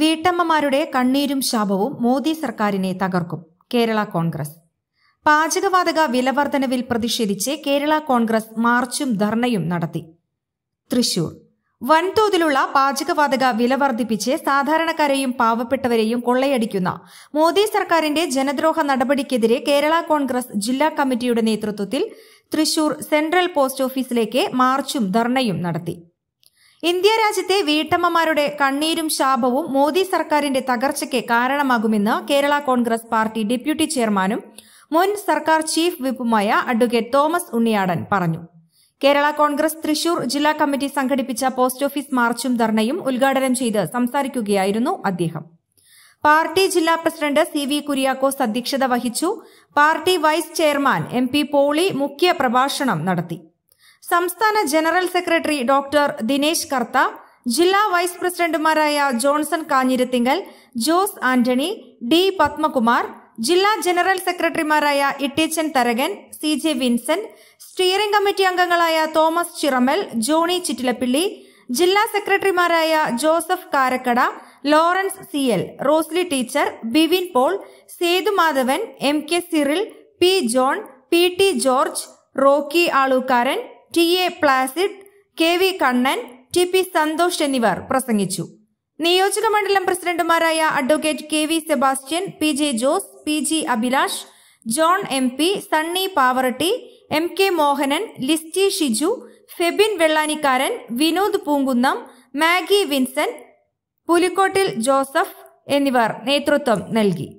വീട്ടമ്മമാരുടെ കണ്ണീരും ശാപവും മോദി സർക്കാരിനെ തകർക്കും കേരള കോൺഗ്രസ് പാചകവാതക വിലവർദ്ധനവിൽ പ്രതിഷേധിച്ച് കേരള കോൺഗ്രസ് മാർച്ചും ധർണയും നടത്തി തൃശൂർ വൻതോതിലുള്ള പാചകവാതക വില വർദ്ധിപ്പിച്ച് സാധാരണക്കാരെയും പാവപ്പെട്ടവരെയും കൊള്ളയടിക്കുന്ന മോദി സർക്കാരിന്റെ ജനദ്രോഹ നടപടിക്കെതിരെ കേരള കോൺഗ്രസ് ജില്ലാ കമ്മിറ്റിയുടെ നേതൃത്വത്തിൽ തൃശൂർ സെൻട്രൽ പോസ്റ്റ് ഓഫീസിലേക്ക് മാർച്ചും ധർണയും നടത്തി ഇന്ത്യ രാജ്യത്തെ വീട്ടമ്മമാരുടെ കണ്ണീരും ശാപവും മോദി സർക്കാരിന്റെ തകർച്ചയ്ക്ക് കാരണമാകുമെന്ന് കേരള കോൺഗ്രസ് പാർട്ടി ഡെപ്യൂട്ടി ചെയർമാനും മുൻ സർക്കാർ ചീഫ് വിപ്പുമായ അഡ്വക്കേറ്റ് തോമസ് ഉണ്ണിയാടൻ പറഞ്ഞു കേരള കോൺഗ്രസ് തൃശൂർ ജില്ലാ കമ്മിറ്റി സംഘടിപ്പിച്ച പോസ്റ്റ് ഓഫീസ് മാർച്ചും ധർണയും ഉദ്ഘാടനം ചെയ്ത് സംസാരിക്കുകയായിരുന്നു അദ്ദേഹം പാർട്ടി ജില്ലാ പ്രസിഡന്റ് സി വി കുര്യാക്കോസ് അധ്യക്ഷത വഹിച്ചു party vice chairman M P Poly മുഖ്യ പ്രഭാഷണം നടത്തി സംസ്ഥാന general secretary doctor Dinesh Kartha ജില്ലാ വൈസ് പ്രസിഡന്റുമാരായ ജോൺസൺ കാഞ്ഞിരത്തിങ്കൽ ജോസ് ആന്റണി ഡി പത്മകുമാർ ജില്ലാ ജനറൽ സെക്രട്ടറിമാരായ Ittechan Tharakan C J Vincent steering committee അംഗങ്ങളായ തോമസ് ചിറമൽ ജോണി ചിറ്റിലപ്പിള്ളി ജില്ലാ സെക്രട്ടറിമാരായ Joseph Karakkada Lawrence C L Rosely teacher Bivin Paul Sethumadhavan M K Cyril P John P T George Rocky Alukkaran T A Placid K V Kannan T P Santhosh എന്നിവർ പ്രസംഗിച്ചു നിയോജക മണ്ഡലം പ്രസിഡന്റുമാരായ advocate K V Sebastian P J Jose P G Abhilash John M P Sunny Pavaratty M K Mohanan Listy Shiju Febin Vellanikkaran Vinod Poonkunnam Maggie Vincent Pulikkottil Joseph എന്നിവർ നേതൃത്വം നൽകി